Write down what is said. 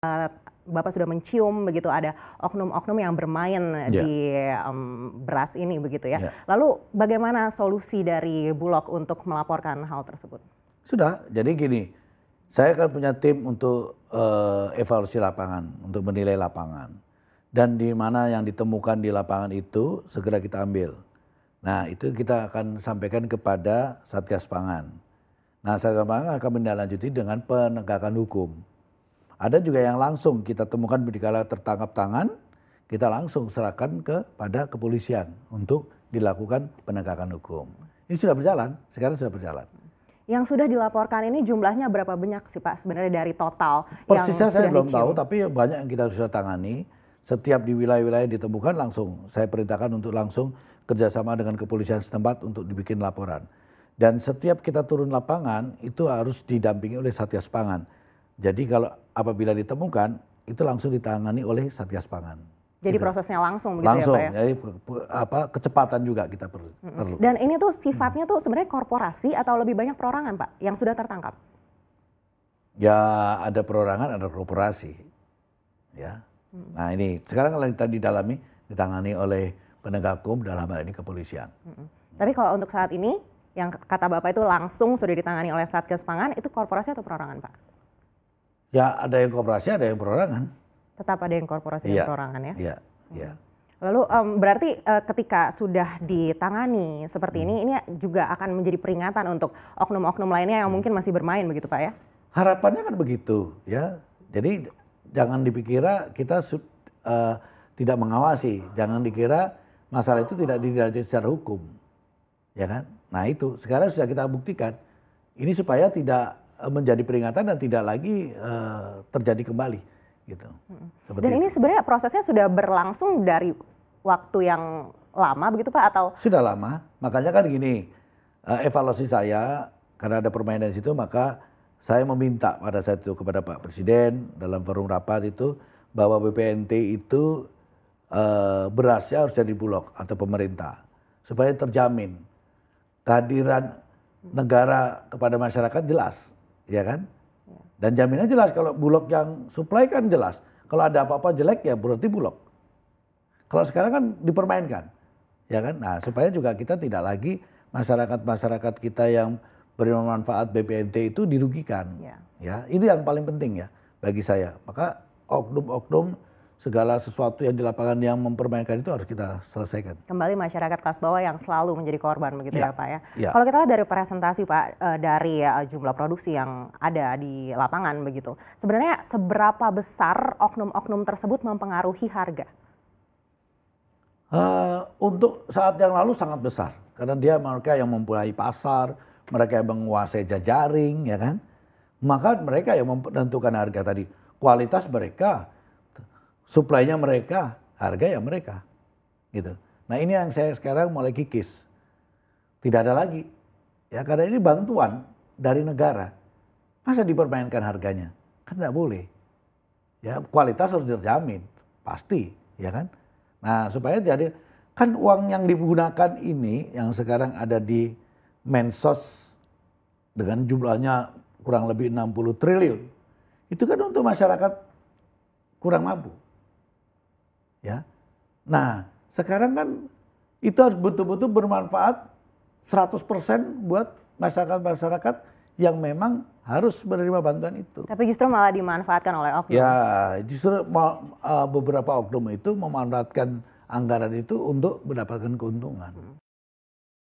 Eh, Bapak sudah mencium begitu ada oknum-oknum yang bermain yeah. di um, beras ini begitu ya. Yeah. Lalu bagaimana solusi dari Bulog untuk melaporkan hal tersebut? Sudah, jadi gini, saya akan punya tim untuk uh, evaluasi lapangan, untuk menilai lapangan. Dan di mana yang ditemukan di lapangan itu segera kita ambil. Nah itu kita akan sampaikan kepada Satgas Pangan. Nah Satgas Pangan akan menindaklanjuti dengan penegakan hukum ada juga yang langsung kita temukan dikala tertangkap tangan, kita langsung serahkan kepada kepolisian untuk dilakukan penegakan hukum. Ini sudah berjalan, sekarang sudah berjalan. Yang sudah dilaporkan ini jumlahnya berapa banyak sih Pak sebenarnya dari total? Persisnya saya belum dicium. tahu, tapi banyak yang kita sudah tangani. Setiap di wilayah-wilayah ditemukan langsung, saya perintahkan untuk langsung kerjasama dengan kepolisian setempat untuk dibikin laporan. Dan setiap kita turun lapangan itu harus didampingi oleh Satgas Pangan jadi kalau apabila ditemukan itu langsung ditangani oleh Satgas Pangan. Jadi gitu. prosesnya langsung begitu ya, langsung, ya Pak ya? jadi kecepatan juga kita perlu. Dan ini tuh sifatnya tuh sebenarnya korporasi atau lebih banyak perorangan Pak yang sudah tertangkap? Ya ada perorangan, ada korporasi. ya. -hmm. Nah ini sekarang kalau kita didalami, ditangani oleh penegak hukum dalam hal ini kepolisian. -hmm. Tapi kalau untuk saat ini, yang kata Bapak itu langsung sudah ditangani oleh Satgas Pangan, itu korporasi atau perorangan Pak? Ya ada yang korporasi ada yang perorangan. Tetap ada yang korporasi ya. dan iya, perorangan ya? Iya, Ya. Lalu um, berarti uh, ketika sudah ditangani seperti hmm. ini, ini juga akan menjadi peringatan untuk oknum-oknum lainnya yang hmm. mungkin masih bermain begitu Pak ya? Harapannya kan begitu ya. Jadi jangan dipikira kita uh, tidak mengawasi. Jangan dikira masalah itu tidak didalami secara hukum. Ya kan? Nah itu sekarang sudah kita buktikan. Ini supaya tidak menjadi peringatan dan tidak lagi uh, terjadi kembali gitu. Seperti dan ini sebenarnya prosesnya sudah berlangsung dari waktu yang lama begitu Pak atau Sudah lama. Makanya kan gini, uh, evaluasi saya karena ada permainan di situ maka saya meminta pada saat itu kepada Pak Presiden dalam forum rapat itu bahwa BPNT itu uh, berasnya harus jadi bulog atau pemerintah supaya terjamin kehadiran negara kepada masyarakat jelas ya kan? Dan jaminan jelas kalau Bulog yang supply kan jelas. Kalau ada apa-apa jelek ya berarti Bulog. Kalau sekarang kan dipermainkan. Ya kan? Nah, supaya juga kita tidak lagi masyarakat-masyarakat kita yang bermanfaat BPNT itu dirugikan. Ya. ya, itu yang paling penting ya bagi saya. Maka oknum-oknum segala sesuatu yang di lapangan yang mempermainkan itu harus kita selesaikan. Kembali masyarakat kelas bawah yang selalu menjadi korban begitu ya, ya Pak ya. ya. Kalau kita lihat dari presentasi Pak eh, dari eh, jumlah produksi yang ada di lapangan begitu. Sebenarnya seberapa besar oknum-oknum tersebut mempengaruhi harga? Uh, untuk saat yang lalu sangat besar karena dia mereka yang mempunyai pasar, mereka yang menguasai jejaring ya kan. Maka mereka yang menentukan harga tadi. Kualitas mereka Suplainya mereka, harga ya mereka. Gitu. Nah ini yang saya sekarang mulai kikis. Tidak ada lagi. Ya karena ini bantuan dari negara. Masa dipermainkan harganya? Kan tidak boleh. Ya kualitas harus terjamin Pasti. Ya kan? Nah supaya jadi kan uang yang digunakan ini yang sekarang ada di mensos dengan jumlahnya kurang lebih 60 triliun. Itu kan untuk masyarakat kurang mampu. Ya. Nah, sekarang kan itu harus betul-betul bermanfaat 100% buat masyarakat-masyarakat yang memang harus menerima bantuan itu. Tapi justru malah dimanfaatkan oleh oknum. Ya, justru eh, beberapa oknum itu memanfaatkan anggaran itu untuk mendapatkan keuntungan.